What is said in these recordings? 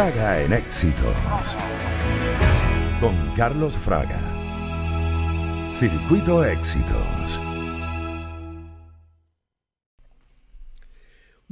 Fraga en éxitos. Con Carlos Fraga. Circuito Éxitos.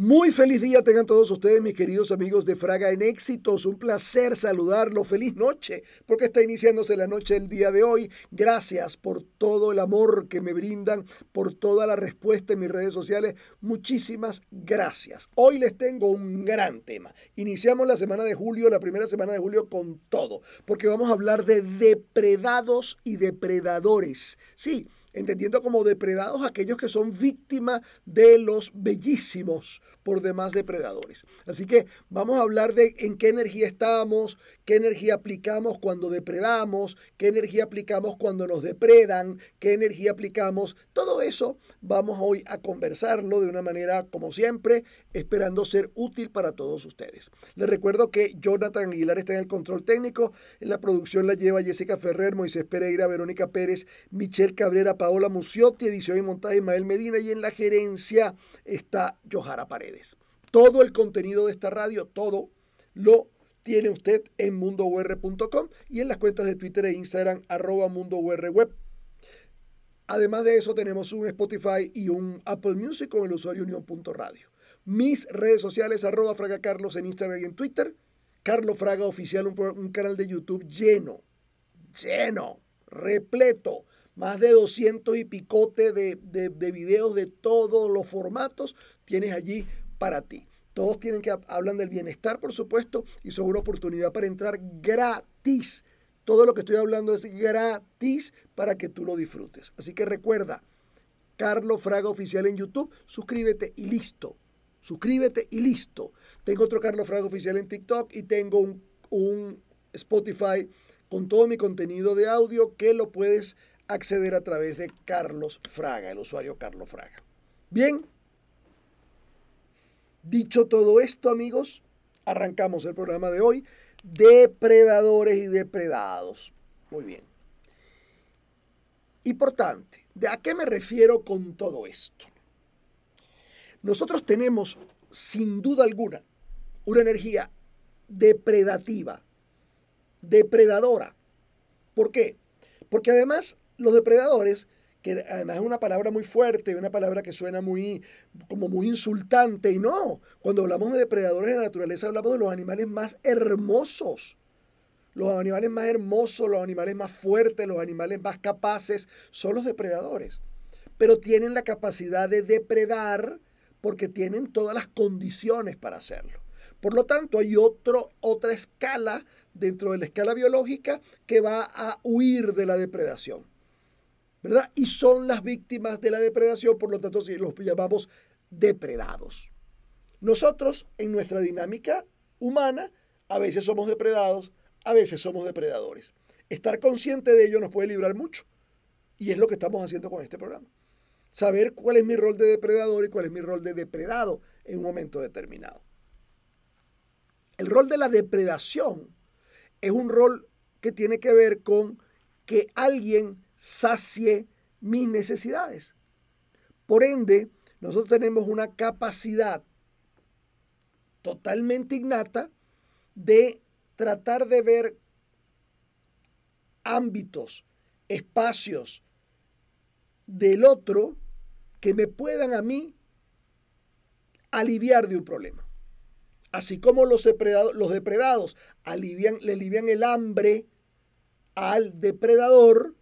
Muy feliz día tengan todos ustedes, mis queridos amigos de Fraga en Éxitos. Un placer saludarlos. Feliz noche, porque está iniciándose la noche el día de hoy. Gracias por todo el amor que me brindan, por toda la respuesta en mis redes sociales. Muchísimas gracias. Hoy les tengo un gran tema. Iniciamos la semana de julio, la primera semana de julio, con todo, porque vamos a hablar de depredados y depredadores. Sí, entendiendo como depredados aquellos que son víctimas de los bellísimos por demás depredadores. Así que vamos a hablar de en qué energía estamos, qué energía aplicamos cuando depredamos, qué energía aplicamos cuando nos depredan, qué energía aplicamos. Todo eso vamos hoy a conversarlo de una manera como siempre, esperando ser útil para todos ustedes. Les recuerdo que Jonathan Aguilar está en el control técnico, en la producción la lleva Jessica Ferrer, Moisés Pereira, Verónica Pérez, Michelle Cabrera, Paola Muciotti, edición y montaje mael Medina y en la gerencia está Johara Paredes. Todo el contenido de esta radio, todo lo tiene usted en mundour.com y en las cuentas de Twitter e Instagram arroba mundourweb. Además de eso tenemos un Spotify y un Apple Music con el usuario unión.radio. Mis redes sociales arroba Fraga Carlos en Instagram y en Twitter. Carlos Fraga Oficial, un canal de YouTube lleno, lleno, repleto más de 200 y picote de, de videos de todos los formatos tienes allí para ti. Todos tienen que hablan del bienestar, por supuesto, y son una oportunidad para entrar gratis. Todo lo que estoy hablando es gratis para que tú lo disfrutes. Así que recuerda, Carlos Fraga Oficial en YouTube, suscríbete y listo. Suscríbete y listo. Tengo otro Carlos Fraga Oficial en TikTok y tengo un Spotify con todo mi contenido de audio que lo puedes acceder a través de Carlos Fraga, el usuario Carlos Fraga. Bien, dicho todo esto amigos, arrancamos el programa de hoy, depredadores y depredados. Muy bien. Importante, ¿de a qué me refiero con todo esto? Nosotros tenemos, sin duda alguna, una energía depredativa, depredadora. ¿Por qué? Porque además los depredadores, que además es una palabra muy fuerte, una palabra que suena muy como muy insultante y no, cuando hablamos de depredadores de la naturaleza hablamos de los animales más hermosos. Los animales más hermosos, los animales más fuertes, los animales más capaces son los depredadores. Pero tienen la capacidad de depredar porque tienen todas las condiciones para hacerlo. Por lo tanto, hay otro, otra escala dentro de la escala biológica que va a huir de la depredación. ¿verdad? Y son las víctimas de la depredación, por lo tanto los llamamos depredados. Nosotros, en nuestra dinámica humana, a veces somos depredados, a veces somos depredadores. Estar consciente de ello nos puede librar mucho. Y es lo que estamos haciendo con este programa. Saber cuál es mi rol de depredador y cuál es mi rol de depredado en un momento determinado. El rol de la depredación es un rol que tiene que ver con que alguien sacie mis necesidades. Por ende, nosotros tenemos una capacidad totalmente innata de tratar de ver ámbitos, espacios del otro que me puedan a mí aliviar de un problema. Así como los depredados, los depredados alivian, le alivian el hambre al depredador,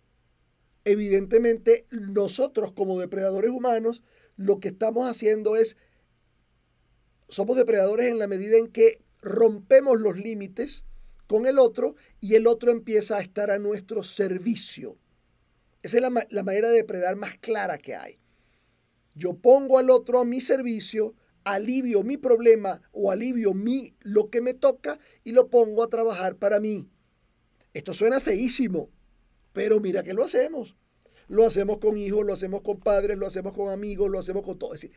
evidentemente nosotros como depredadores humanos lo que estamos haciendo es, somos depredadores en la medida en que rompemos los límites con el otro y el otro empieza a estar a nuestro servicio. Esa es la, manera de depredar más clara que hay. Yo pongo al otro a mi servicio, alivio mi problema o alivio mi lo que me toca y lo pongo a trabajar para mí. Esto suena feísimo, pero mira que lo hacemos lo hacemos con hijos, lo hacemos con padres, lo hacemos con amigos, lo hacemos con todo. Es decir,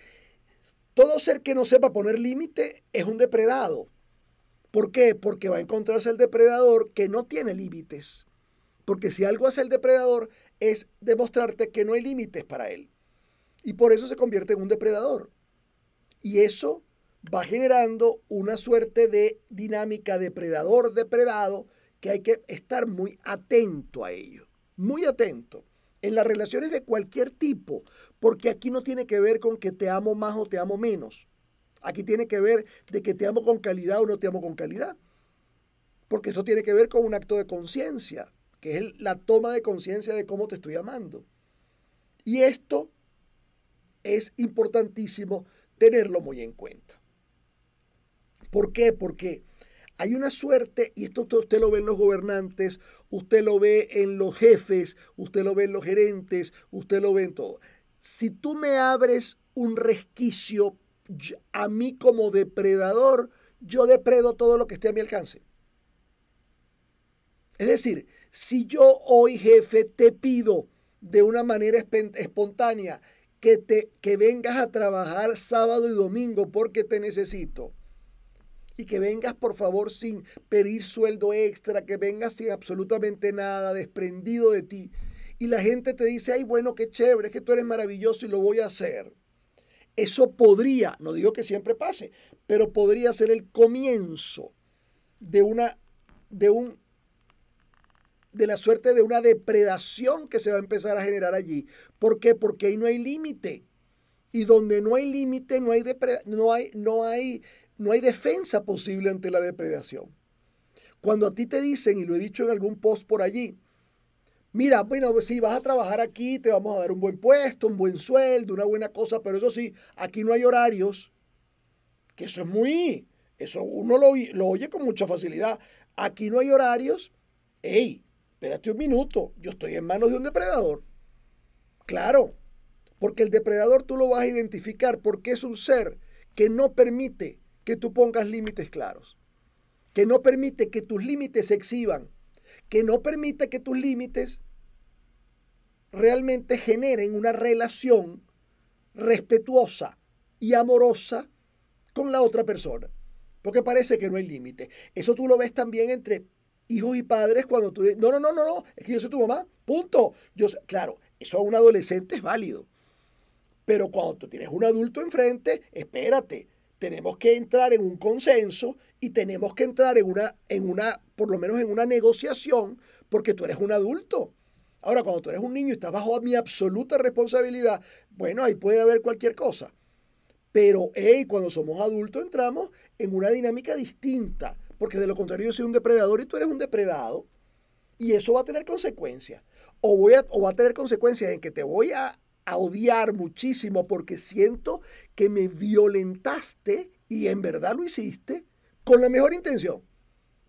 todo ser que no sepa poner límite es un depredado. ¿Por qué? Porque va a encontrarse el depredador que no tiene límites. Porque si algo hace el depredador es demostrarte que no hay límites para él. Y por eso se convierte en un depredador. Y eso va generando una suerte de dinámica depredador-depredado que hay que estar muy atento a ello. Muy atento en las relaciones de cualquier tipo, porque aquí no tiene que ver con que te amo más o te amo menos. Aquí tiene que ver de que te amo con calidad o no te amo con calidad. Porque esto tiene que ver con un acto de conciencia, que es la toma de conciencia de cómo te estoy amando. Y esto es importantísimo tenerlo muy en cuenta. ¿Por qué? Porque hay una suerte, y esto usted lo ve en los gobernantes, usted lo ve en los jefes, usted lo ve en los gerentes, usted lo ve en todo. Si tú me abres un resquicio, a mí como depredador, yo depredo todo lo que esté a mi alcance. Es decir, si yo hoy, jefe, te pido de una manera espontánea que, te, que vengas a trabajar sábado y domingo porque te necesito, y que vengas por favor sin pedir sueldo extra, que vengas sin absolutamente nada, desprendido de ti. Y la gente te dice, ay, bueno, qué chévere, es que tú eres maravilloso y lo voy a hacer. Eso podría, no digo que siempre pase, pero podría ser el comienzo de una, de un, de la suerte de una depredación que se va a empezar a generar allí. ¿Por qué? Porque ahí no hay límite. Y donde no hay límite, no hay, no hay, no hay no hay defensa posible ante la depredación. Cuando a ti te dicen, y lo he dicho en algún post por allí, mira, bueno, si pues vas a trabajar aquí, te vamos a dar un buen puesto, un buen sueldo, una buena cosa, pero eso sí, aquí no hay horarios, que eso es muy, eso uno lo, oye con mucha facilidad, aquí no hay horarios, hey, espérate un minuto, yo estoy en manos de un depredador. Claro, porque el depredador tú lo vas a identificar porque es un ser que no permite que tú pongas límites claros, que no permite que tus límites se exhiban, que no permite que tus límites realmente generen una relación respetuosa y amorosa con la otra persona. Porque parece que no hay límite. Eso tú lo ves también entre hijos y padres cuando tú dices, no, no, no, no, no, es que yo soy tu mamá, punto. Yo, claro, eso a un adolescente es válido. Pero cuando tú tienes un adulto enfrente, espérate, tenemos que entrar en un consenso y tenemos que entrar en una, en una, por lo menos en una negociación, porque tú eres un adulto. Ahora, cuando tú eres un niño y estás bajo mi absoluta responsabilidad, bueno, ahí puede haber cualquier cosa. Pero, hey, cuando somos adultos entramos en una dinámica distinta, porque de lo contrario yo soy un depredador y tú eres un depredado, y eso va a tener consecuencias. O, voy a, o va a tener consecuencias en que te voy a a odiar muchísimo porque siento que me violentaste y en verdad lo hiciste con la mejor intención,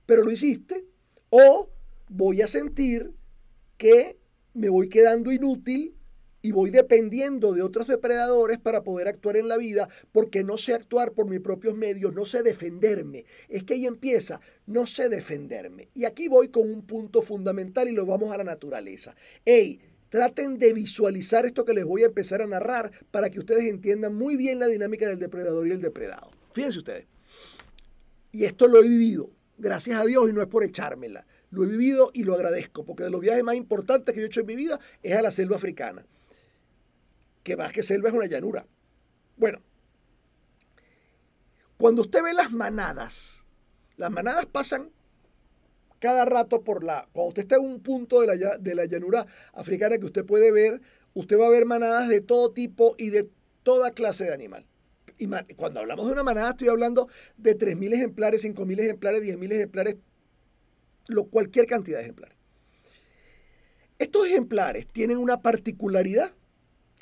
pero lo hiciste. O voy a sentir que me voy quedando inútil y voy dependiendo de otros depredadores para poder actuar en la vida porque no sé actuar por mis propios medios, no sé defenderme. Es que ahí empieza, no sé defenderme. Y aquí voy con un punto fundamental y lo vamos a la naturaleza. Ey, Traten de visualizar esto que les voy a empezar a narrar para que ustedes entiendan muy bien la dinámica del depredador y el depredado. Fíjense ustedes. Y esto lo he vivido, gracias a Dios, y no es por echármela. Lo he vivido y lo agradezco, porque de los viajes más importantes que yo he hecho en mi vida es a la selva africana, que más que selva es una llanura. Bueno, cuando usted ve las manadas, las manadas pasan cada rato por la... Cuando usted está en un punto de la, llanura africana que usted puede ver, usted va a ver manadas de todo tipo y de toda clase de animal. Y cuando hablamos de una manada, estoy hablando de 3.000 ejemplares, 5.000 ejemplares, 10.000 ejemplares, lo, cualquier cantidad de ejemplares. Estos ejemplares tienen una particularidad,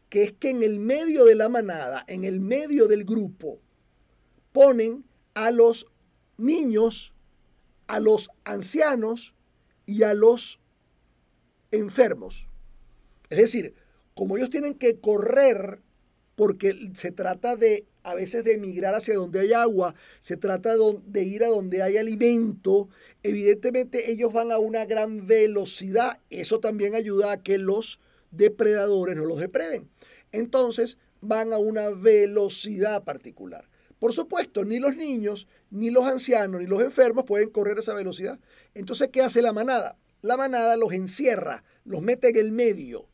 que es que en el medio de la manada, en el medio del grupo, ponen a los niños a los ancianos y a los enfermos. Es decir, como ellos tienen que correr, porque se trata de a veces de emigrar hacia donde hay agua, se trata de ir a donde hay alimento, evidentemente ellos van a una gran velocidad, eso también ayuda a que los depredadores no los depreden. Entonces van a una velocidad particular. Por supuesto, ni los niños, ni los ancianos, ni los enfermos pueden correr esa velocidad. Entonces, ¿qué hace la manada? La manada los encierra, los mete en el medio,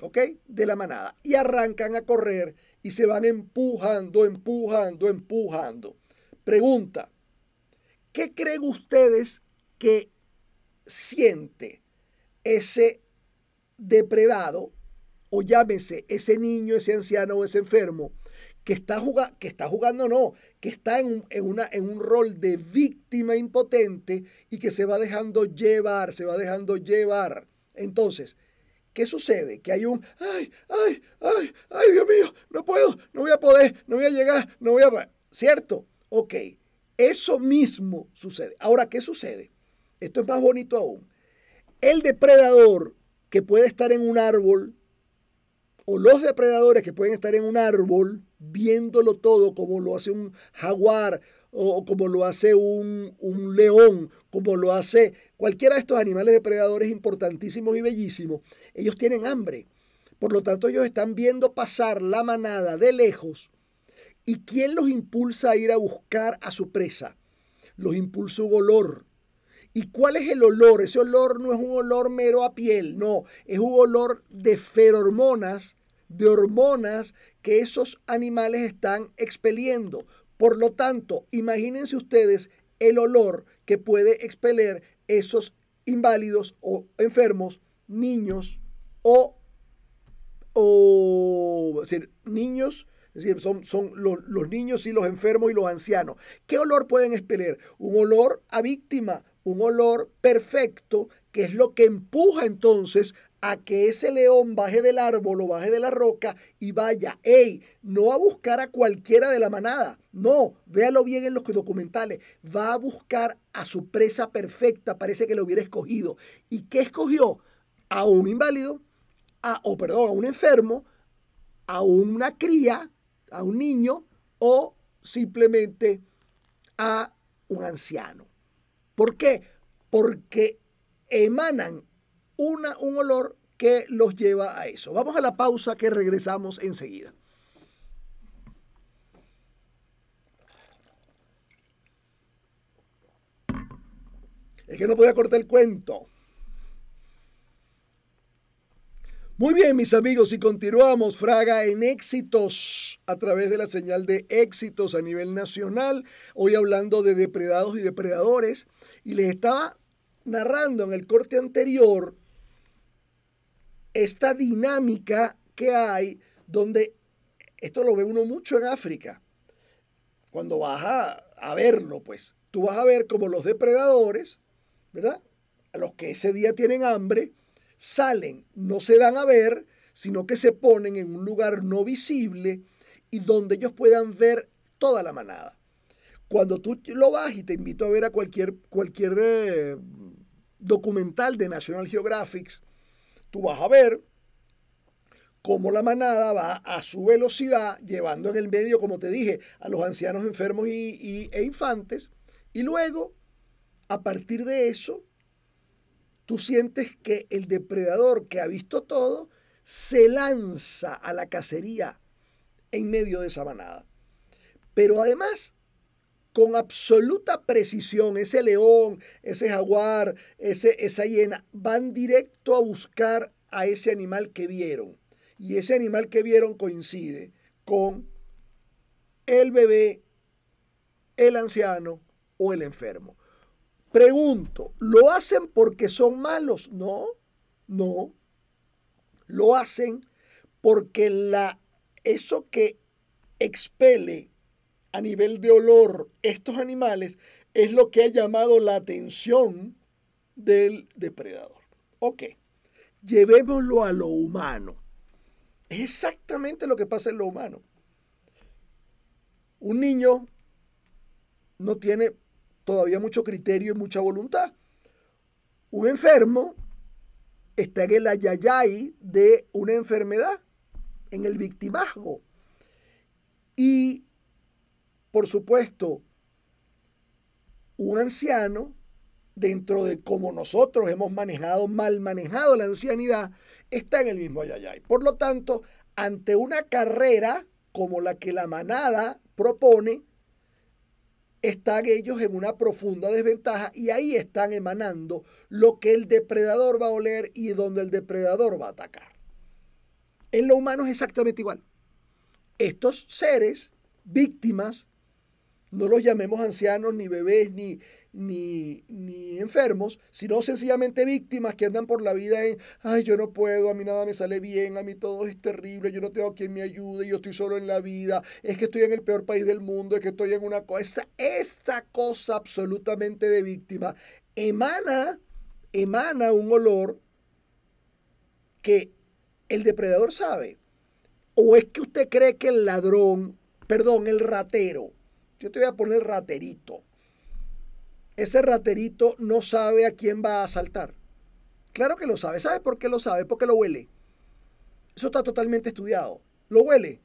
¿ok? De la manada. Y arrancan a correr y se van empujando, empujando, empujando. Pregunta, ¿qué creen ustedes que siente ese depredado o llámese ese niño, ese anciano o ese enfermo que está, jugando, que está jugando, no, que está en, una, en un rol de víctima impotente y que se va dejando llevar, se va dejando llevar. Entonces, ¿qué sucede? Que hay un, ay, ay, ay, ay, Dios mío, no puedo, no voy a poder, no voy a llegar, no voy a... ¿Cierto? Ok, eso mismo sucede. Ahora, ¿qué sucede? Esto es más bonito aún. El depredador que puede estar en un árbol o los depredadores que pueden estar en un árbol viéndolo todo como lo hace un jaguar o como lo hace un, león, como lo hace cualquiera de estos animales depredadores importantísimos y bellísimos, ellos tienen hambre. Por lo tanto, ellos están viendo pasar la manada de lejos. ¿Y quién los impulsa a ir a buscar a su presa? Los impulsa un olor. ¿Y cuál es el olor? Ese olor no es un olor mero a piel, no, es un olor de feromonas de hormonas que esos animales están expeliendo. Por lo tanto, imagínense ustedes el olor que puede expeler esos inválidos o enfermos, niños o, o decir, niños, son, son los, los, niños y los enfermos y los ancianos. ¿Qué olor pueden expeler? Un olor a víctima, un olor perfecto, que es lo que empuja entonces a que ese león baje del árbol o baje de la roca y vaya, Ey, no a buscar a cualquiera de la manada, no, véalo bien en los documentales, va a buscar a su presa perfecta, parece que lo hubiera escogido. ¿Y qué escogió? A un inválido, a, o perdón, a un enfermo, a una cría, a un niño o simplemente a un anciano. ¿Por qué? Porque emanan una, un olor que los lleva a eso. Vamos a la pausa que regresamos enseguida. Es que no podía cortar el cuento. Muy bien, mis amigos, y continuamos, Fraga, en éxitos a través de la señal de éxitos a nivel nacional. Hoy hablando de depredados y depredadores. Y les estaba narrando en el corte anterior esta dinámica que hay donde esto lo ve uno mucho en África. Cuando vas a, verlo, pues, tú vas a ver como los depredadores, ¿verdad? A los que ese día tienen hambre, salen, no se dan a ver, sino que se ponen en un lugar no visible y donde ellos puedan ver toda la manada. Cuando tú lo vas y te invito a ver a cualquier, cualquier eh, documental de National Geographic, tú vas a ver cómo la manada va a su velocidad, llevando en el medio, como te dije, a los ancianos enfermos y, e infantes. Y luego, a partir de eso, tú sientes que el depredador que ha visto todo se lanza a la cacería en medio de esa manada. Pero además con absoluta precisión, ese león, ese jaguar, ese, esa hiena, van directo a buscar a ese animal que vieron. Y ese animal que vieron coincide con el bebé, el anciano o el enfermo. Pregunto, ¿lo hacen porque son malos? No, no. Lo hacen porque la, eso que expele a nivel de olor estos animales es lo que ha llamado la atención del depredador. Ok, llevémoslo a lo humano. Es exactamente lo que pasa en lo humano. Un niño no tiene todavía mucho criterio y mucha voluntad. Un enfermo está en el ayayay de una enfermedad, en el victimazgo. Y por supuesto, un anciano, dentro de como nosotros hemos manejado, mal manejado la ancianidad, está en el mismo ayayay. Por lo tanto, ante una carrera como la que la manada propone, están ellos en una profunda desventaja y ahí están emanando lo que el depredador va a oler y donde el depredador va a atacar. En lo humano es exactamente igual. Estos seres, víctimas no los llamemos ancianos, ni bebés, ni, ni, ni, enfermos, sino sencillamente víctimas que andan por la vida en, ay, yo no puedo, a mí nada me sale bien, a mí todo es terrible, yo no tengo quien me ayude, yo estoy solo en la vida, es que estoy en el peor país del mundo, es que estoy en una cosa, esta cosa absolutamente de víctima emana, emana un olor que el depredador sabe. ¿O es que usted cree que el ladrón, perdón, el ratero, yo te voy a poner el raterito. Ese raterito no sabe a quién va a asaltar. Claro que lo sabe. ¿Sabe por qué lo sabe? Porque lo huele. Eso está totalmente estudiado. Lo huele.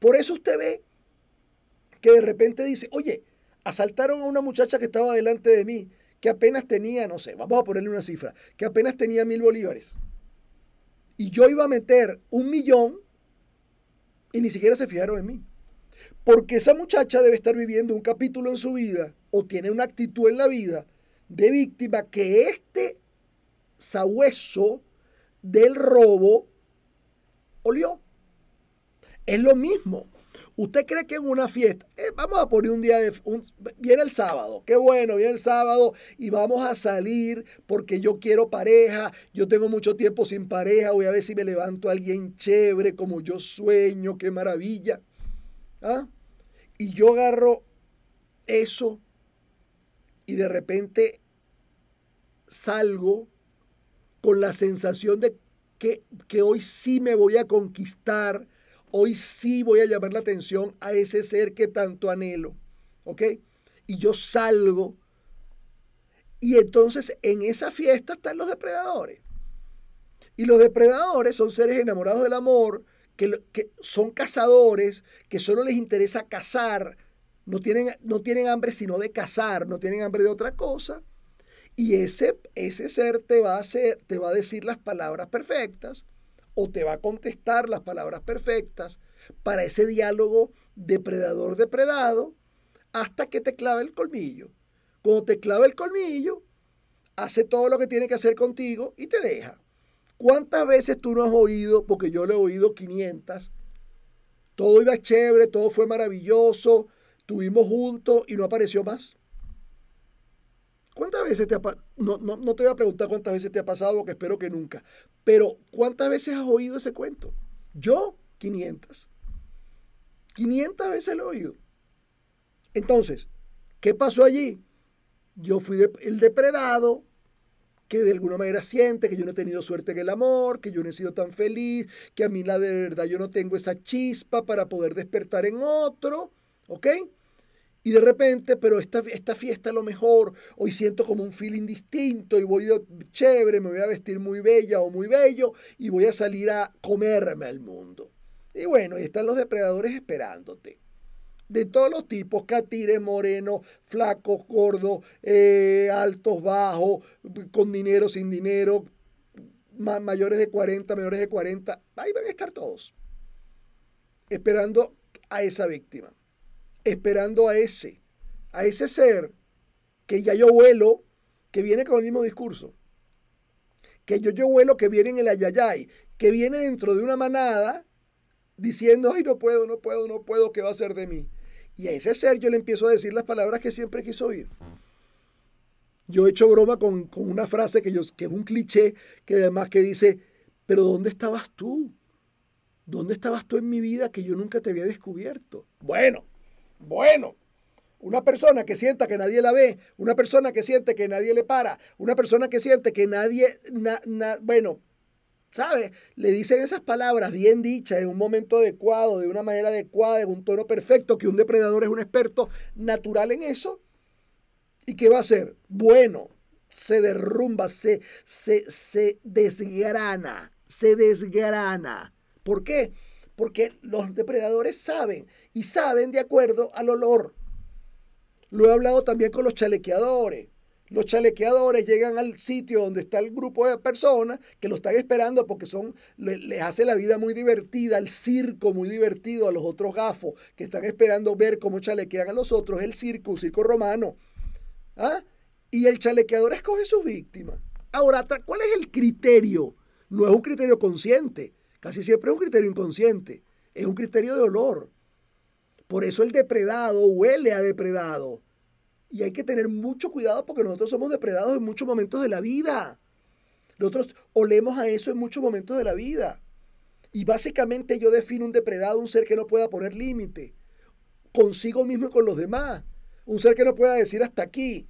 Por eso usted ve que de repente dice, oye, asaltaron a una muchacha que estaba delante de mí, que apenas tenía, no sé, vamos a ponerle una cifra, que apenas tenía mil bolívares. Y yo iba a meter un millón y ni siquiera se fijaron en mí. Porque esa muchacha debe estar viviendo un capítulo en su vida o tiene una actitud en la vida de víctima que este sabueso del robo olió. Es lo mismo. Usted cree que en una fiesta, eh, vamos a poner un día de... viene el sábado, qué bueno, viene el sábado y vamos a salir porque yo quiero pareja, yo tengo mucho tiempo sin pareja, voy a ver si me levanto alguien chévere como yo sueño, qué maravilla. ¿Ah? Y yo agarro eso y de repente salgo con la sensación de que, que, hoy sí me voy a conquistar, hoy sí voy a llamar la atención a ese ser que tanto anhelo. ¿Ok? Y yo salgo. Y entonces en esa fiesta están los depredadores. Y los depredadores son seres enamorados del amor, que, son cazadores, que solo les interesa cazar, no tienen, no tienen hambre sino de cazar, no tienen hambre de otra cosa. Y ese, ese ser te va, a te va a decir las palabras perfectas o te va a contestar las palabras perfectas para ese diálogo depredador-depredado hasta que te clave el colmillo. Cuando te clava el colmillo, hace todo lo que tiene que hacer contigo y te deja. ¿Cuántas veces tú no has oído, porque yo le he oído 500, todo iba chévere, todo fue maravilloso, tuvimos juntos y no apareció más? ¿Cuántas veces te ha no, no, te voy a preguntar cuántas veces te ha pasado, porque espero que nunca, pero ¿cuántas veces has oído ese cuento? Yo, 500. 500 veces lo he oído. Entonces, ¿qué pasó allí? Yo fui el depredado, que de alguna manera siente que yo no he tenido suerte en el amor, que yo no he sido tan feliz, que a mí la de verdad yo no tengo esa chispa para poder despertar en otro, ¿ok? Y de repente, pero esta, esta fiesta a lo mejor, hoy siento como un feeling distinto y voy chévere, me voy a vestir muy bella o muy bello y voy a salir a comerme al mundo. Y bueno, y están los depredadores esperándote de todos los tipos, catires, moreno, flacos, gordos, eh, altos, bajos, con dinero, sin dinero, mayores de 40, menores de 40, ahí van a estar todos, esperando a esa víctima, esperando a ese, a ese ser que ya yo vuelo, que viene con el mismo discurso, que yo yo vuelo, que viene en el ayayay, que viene dentro de una manada diciendo, ay, no puedo, no puedo, no puedo, ¿qué va a ser de mí? Y a ese ser yo le empiezo a decir las palabras que siempre quiso oír. Yo he hecho broma con, una frase que, yo, que es un cliché, que además que dice, pero ¿dónde estabas tú? ¿Dónde estabas tú en mi vida que yo nunca te había descubierto? Bueno, bueno. Una persona que sienta que nadie la ve, una persona que siente que nadie le para, una persona que siente que nadie, bueno, ¿Sabe? Le dicen esas palabras bien dichas, en un momento adecuado, de una manera adecuada, en un tono perfecto, que un depredador es un experto natural en eso. ¿Y qué va a hacer? Bueno, se derrumba, se, se, se desgrana, se desgrana. ¿Por qué? Porque los depredadores saben y saben de acuerdo al olor. Lo he hablado también con los chalequeadores los chalequeadores llegan al sitio donde está el grupo de personas que lo están esperando porque son, les hace la vida muy divertida, el circo muy divertido a los otros gafos que están esperando ver cómo chalequean a los otros, el circo, circo romano. ¿Ah? Y el chalequeador escoge su víctima. Ahora, ¿cuál es el criterio? No es un criterio consciente, casi siempre es un criterio inconsciente, es un criterio de olor. Por eso el depredado huele a depredado. Y hay que tener mucho cuidado porque nosotros somos depredados en muchos momentos de la vida. Nosotros olemos a eso en muchos momentos de la vida. Y básicamente yo defino un depredado, un ser que no pueda poner límite consigo mismo y con los demás. Un ser que no pueda decir hasta aquí.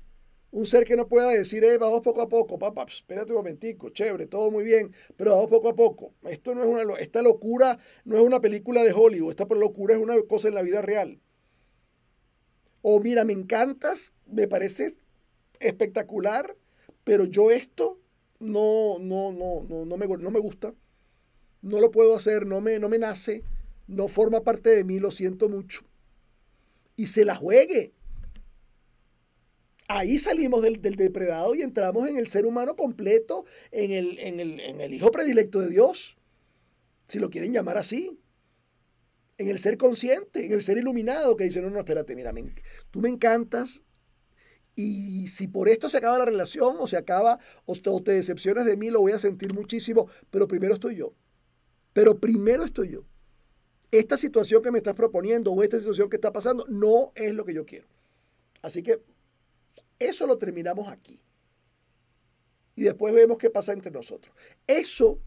Un ser que no pueda decir, eh, vamos poco a poco, papá, espérate un momentico, chévere, todo muy bien, pero vamos poco a poco. Esto no es una, esta locura no es una película de Hollywood, esta locura es una cosa en la vida real o oh, mira, me encantas, me parece espectacular, pero yo esto no, no, no, no, no, me, no me gusta, no lo puedo hacer, no me, no me nace, no forma parte de mí, lo siento mucho. Y se la juegue. Ahí salimos del, depredado y entramos en el ser humano completo, en el, en el, en el hijo predilecto de Dios, si lo quieren llamar así en el ser consciente, en el ser iluminado, que dice, no, no, espérate, mira, tú me encantas, y si por esto se acaba la relación o se acaba o te, o te, decepcionas de mí, lo voy a sentir muchísimo, pero primero estoy yo. Pero primero estoy yo. Esta situación que me estás proponiendo o esta situación que está pasando no es lo que yo quiero. Así que eso lo terminamos aquí. Y después vemos qué pasa entre nosotros. Eso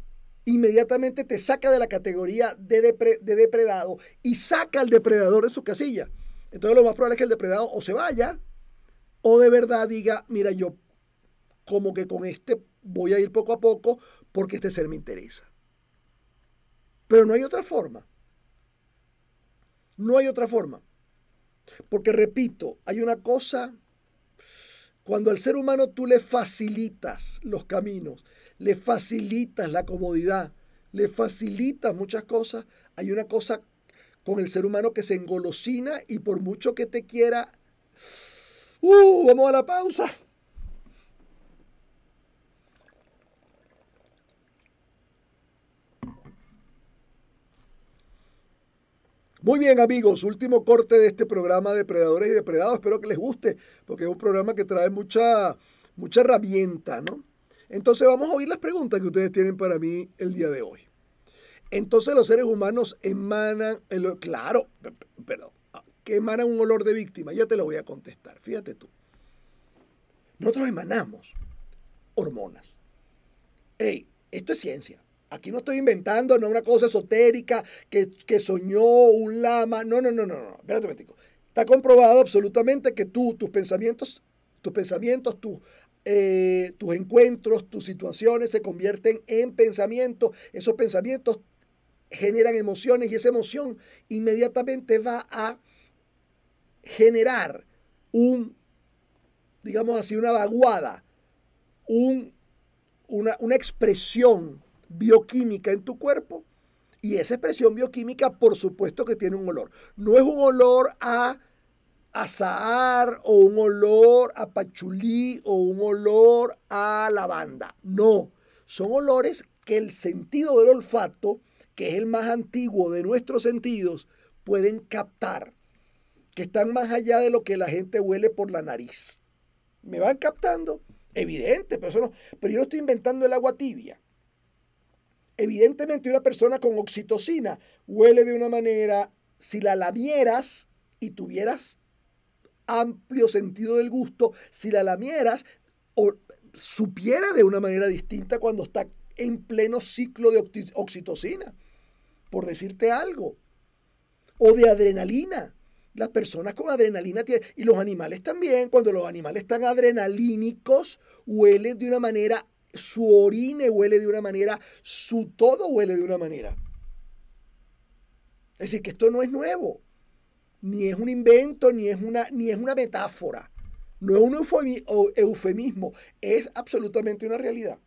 inmediatamente te saca de la categoría de, depredado y saca al depredador de su casilla. Entonces lo más probable es que el depredado o se vaya o de verdad diga, mira, yo como que con este voy a ir poco a poco porque este ser me interesa. Pero no hay otra forma. No hay otra forma. Porque repito, hay una cosa cuando al ser humano tú le facilitas los caminos, le facilitas la comodidad, le facilitas muchas cosas, hay una cosa con el ser humano que se engolosina y por mucho que te quiera... ¡Uh! Vamos a la pausa. Muy bien amigos, último corte de este programa de Depredadores y Depredados. Espero que les guste, porque es un programa que trae mucha, mucha herramienta, ¿no? Entonces vamos a oír las preguntas que ustedes tienen para mí el día de hoy. Entonces los seres humanos emanan, claro, perdón, ah, que emanan un olor de víctima. Ya te lo voy a contestar, fíjate tú. Nosotros emanamos hormonas. Ey, esto es ciencia. Aquí no estoy inventando, no una cosa esotérica que, soñó un lama. No, no, no, no, no. Espérate un momento. Está comprobado absolutamente que tú, tus pensamientos, tus pensamientos, tus eh, tus encuentros, tus situaciones se convierten en pensamientos. Esos pensamientos generan emociones y esa emoción inmediatamente va a generar un, digamos así, una vaguada, una, una expresión bioquímica en tu cuerpo y esa expresión bioquímica por supuesto que tiene un olor. No es un olor a azahar o un olor a pachulí o un olor a lavanda. No, son olores que el sentido del olfato, que es el más antiguo de nuestros sentidos, pueden captar, que están más allá de lo que la gente huele por la nariz. ¿Me van captando? Evidente, pero, pero yo estoy inventando el agua tibia. Evidentemente una persona con oxitocina huele de una manera, si la lamieras y tuvieras amplio sentido del gusto, si la lamieras o supiera de una manera distinta cuando está en pleno ciclo de oxitocina, por decirte algo, o de adrenalina. Las personas con adrenalina tienen, y los animales también, cuando los animales están adrenalínicos, huelen de una manera su orine huele de una manera, su todo huele de una manera. Es decir, que esto no es nuevo, ni es un invento, ni es una, ni es una metáfora, no es un eufemismo, es absolutamente una realidad.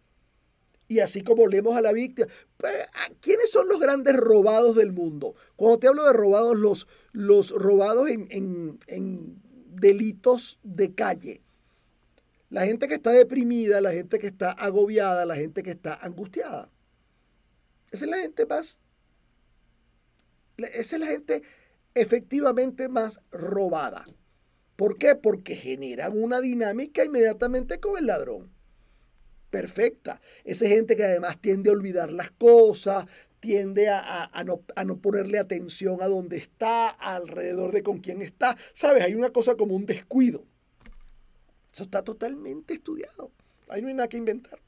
Y así como leemos a la víctima, pues, ¿quiénes son los grandes robados del mundo? Cuando te hablo de robados, los, los robados en, en delitos de calle, la gente que está deprimida, la gente que está agobiada, la gente que está angustiada. Esa es la gente más. Esa es la gente efectivamente más robada. ¿Por qué? Porque generan una dinámica inmediatamente con el ladrón. Perfecta. Esa gente que además tiende a olvidar las cosas, tiende a, no, a, no, ponerle atención a dónde está, alrededor de con quién está. Sabes, hay una cosa como un descuido. Eso está totalmente estudiado. Ahí no hay nada que inventar.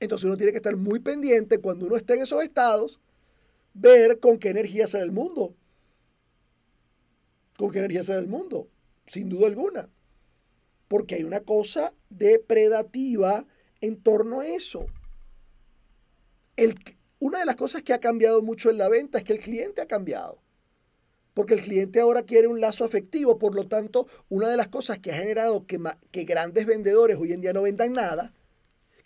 Entonces uno tiene que estar muy pendiente cuando uno esté en esos estados, ver con qué energía sale el mundo. Con qué energía sale el mundo, sin duda alguna. Porque hay una cosa depredativa en torno a eso. El, una de las cosas que ha cambiado mucho en la venta es que el cliente ha cambiado porque el cliente ahora quiere un lazo afectivo. Por lo tanto, una de las cosas que ha generado que, que grandes vendedores hoy en día no vendan nada,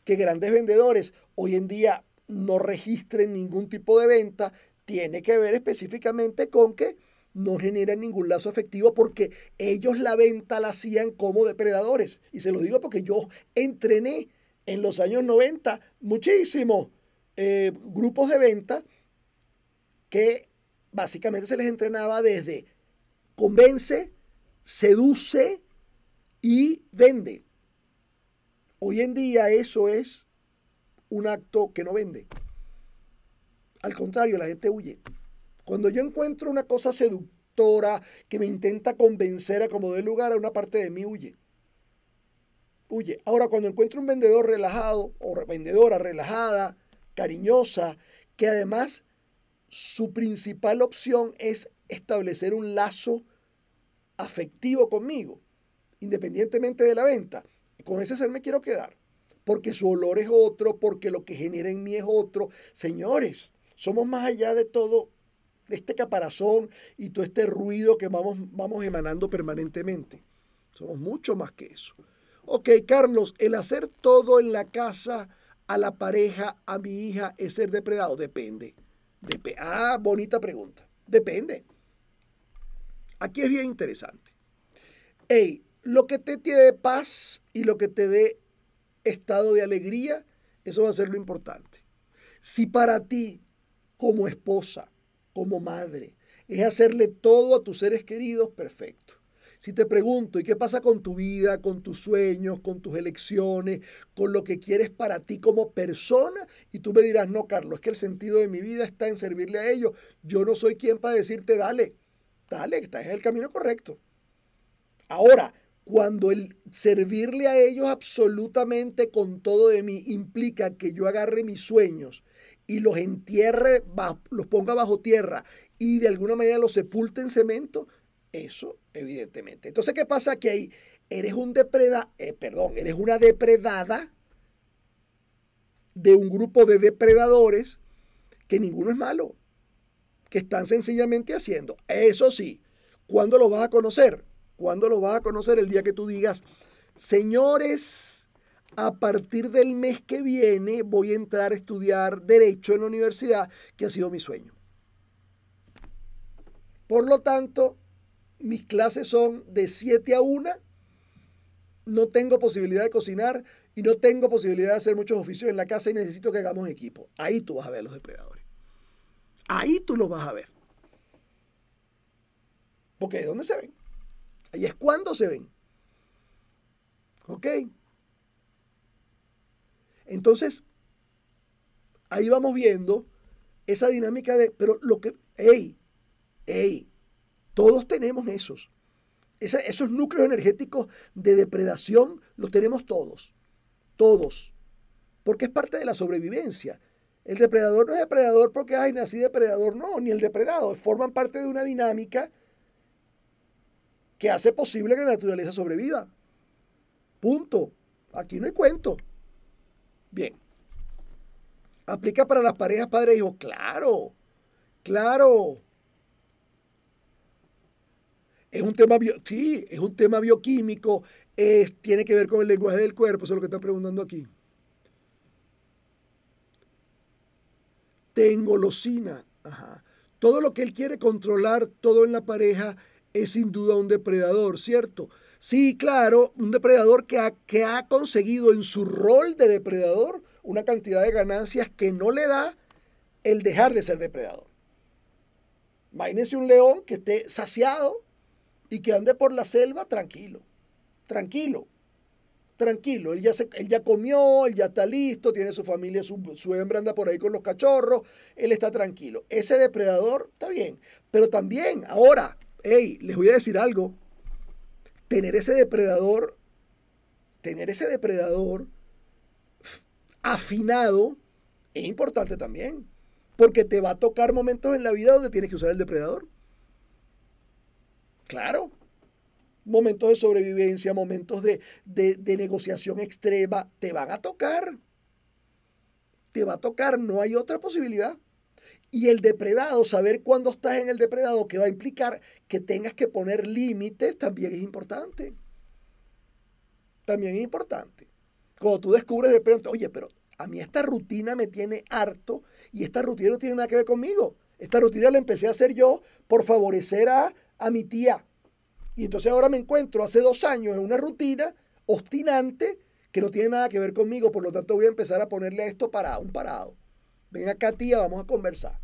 que grandes vendedores hoy en día no registren ningún tipo de venta, tiene que ver específicamente con que no generan ningún lazo afectivo porque ellos la venta la hacían como depredadores. Y se lo digo porque yo entrené en los años 90 muchísimos eh, grupos de venta que básicamente se les entrenaba desde convence, seduce y vende. Hoy en día eso es un acto que no vende. Al contrario, la gente huye. Cuando yo encuentro una cosa seductora que me intenta convencer a como dé lugar a una parte de mí, huye. Huye. Ahora, cuando encuentro un vendedor relajado o vendedora relajada, cariñosa, que además su principal opción es establecer un lazo afectivo conmigo, independientemente de la venta. Con ese ser me quiero quedar, porque su olor es otro, porque lo que genera en mí es otro. Señores, somos más allá de todo este caparazón y todo este ruido que vamos, vamos emanando permanentemente. Somos mucho más que eso. Ok, Carlos, el hacer todo en la casa a la pareja, a mi hija, es ser depredado, depende ah, bonita pregunta. Depende. Aquí es bien interesante. Hey, lo que te, te dé paz y lo que te dé estado de alegría, eso va a ser lo importante. Si para ti, como esposa, como madre, es hacerle todo a tus seres queridos, perfecto. Si te pregunto, ¿y qué pasa con tu vida, con tus sueños, con tus elecciones, con lo que quieres para ti como persona? Y tú me dirás, no, Carlos, es que el sentido de mi vida está en servirle a ellos. Yo no soy quien para decirte, dale, dale, estás en el camino correcto. Ahora, cuando el servirle a ellos absolutamente con todo de mí implica que yo agarre mis sueños y los entierre, los ponga bajo tierra y de alguna manera los sepulte en cemento, eso, evidentemente. Entonces, ¿qué pasa? Que ahí eres un depreda, eh, perdón, eres una depredada de un grupo de depredadores que ninguno es malo, que están sencillamente haciendo. Eso sí, ¿cuándo lo vas a conocer? ¿Cuándo lo vas a conocer el día que tú digas, señores, a partir del mes que viene voy a entrar a estudiar derecho en la universidad, que ha sido mi sueño? Por lo tanto, mis clases son de 7 a 1, no tengo posibilidad de cocinar y no tengo posibilidad de hacer muchos oficios en la casa y necesito que hagamos equipo. Ahí tú vas a ver a los depredadores. Ahí tú los vas a ver. Porque ¿de dónde se ven? Ahí es cuando se ven. ¿Ok? Entonces, ahí vamos viendo esa dinámica de, pero lo que, hey, hey, todos tenemos esos. esos núcleos energéticos de depredación los tenemos todos. Todos. Porque es parte de la sobrevivencia. El depredador no es depredador porque, ay, nací depredador. No, ni el depredado. Forman parte de una dinámica que hace posible que la naturaleza sobreviva. Punto. Aquí no hay cuento. Bien. ¿Aplica para las parejas padre e hijo? Claro. Claro. Es un tema, sí, es un tema bioquímico, tiene que ver con el lenguaje del cuerpo, eso es lo que está preguntando aquí. tengo locina Todo lo que él quiere controlar, todo en la pareja, es sin duda un depredador, ¿cierto? Sí, claro, un depredador que ha, que ha conseguido en su rol de depredador una cantidad de ganancias que no le da el dejar de ser depredador. Imagínense un león que esté saciado y que ande por la selva tranquilo, tranquilo, tranquilo. Él ya, ya comió, él ya está listo, tiene su familia, su, su, hembra anda por ahí con los cachorros, él está tranquilo. Ese depredador está bien, pero también ahora, hey, les voy a decir algo, tener ese depredador, tener ese depredador afinado es importante también, porque te va a tocar momentos en la vida donde tienes que usar el depredador. Claro. Momentos de sobrevivencia, momentos de, de, negociación extrema, te van a tocar. Te va a tocar, no hay otra posibilidad. Y el depredado, saber cuándo estás en el depredado, que va a implicar que tengas que poner límites, también es importante. También es importante. Cuando tú descubres de pronto, oye, pero a mí esta rutina me tiene harto y esta rutina no tiene nada que ver conmigo. Esta rutina la empecé a hacer yo por favorecer a a mi tía. Y entonces ahora me encuentro hace dos años en una rutina obstinante que no tiene nada que ver conmigo, por lo tanto voy a empezar a ponerle a esto parado, un parado. Ven acá tía, vamos a conversar.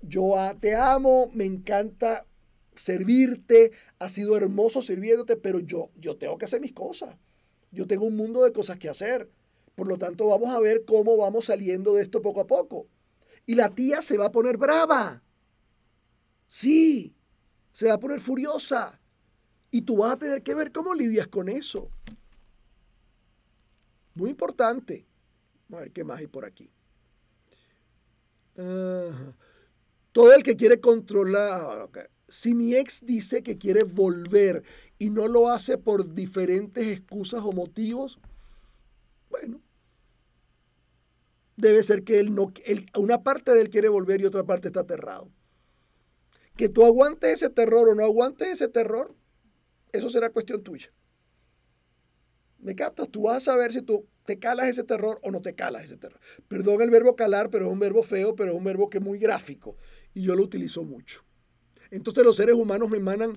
Yo ah, te amo, me encanta servirte, ha sido hermoso sirviéndote, pero yo, yo tengo que hacer mis cosas. Yo tengo un mundo de cosas que hacer. Por lo tanto, vamos a ver cómo vamos saliendo de esto poco a poco. Y la tía se va a poner brava. Sí, se va a poner furiosa y tú vas a tener que ver cómo lidias con eso. Muy importante. a ver qué más hay por aquí. todo el que quiere controlar. Ah, si mi ex dice que quiere volver y no lo hace por diferentes excusas o motivos, bueno, debe ser que él no, una parte de él quiere volver y otra parte está aterrado. Que tú aguantes ese terror o no aguantes ese terror, eso será cuestión tuya. ¿Me captas? Tú vas a saber si tú te calas ese terror o no te calas ese terror. Perdón el verbo calar, pero es un verbo feo, pero es un verbo que es muy gráfico. Y yo lo utilizo mucho. Entonces los seres humanos me emanan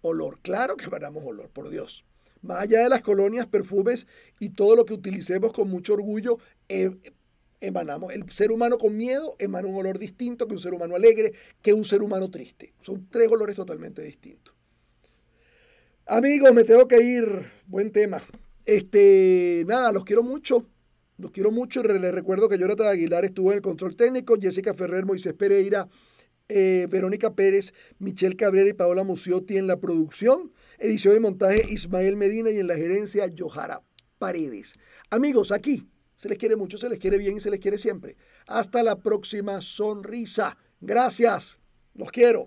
olor. Claro que emanamos olor, por Dios. Más allá de las colonias, perfumes y todo lo que utilicemos con mucho orgullo, eh, emanamos. El ser humano con miedo emana un olor distinto que un ser humano alegre, que un ser humano triste. Son tres olores totalmente distintos. Amigos, me tengo que ir. Buen tema. Este, nada, los quiero mucho. Los quiero mucho. Les recuerdo que Jonathan Aguilar estuvo en el control técnico, Jessica Ferrer, Moisés Pereira, eh, Verónica Pérez, Michelle Cabrera y Paola Musiotti en la producción, edición y montaje Ismael Medina y en la gerencia Yohara Paredes. Amigos, aquí se les quiere mucho, se les quiere bien y se les quiere siempre. Hasta la próxima sonrisa. Gracias. Los quiero.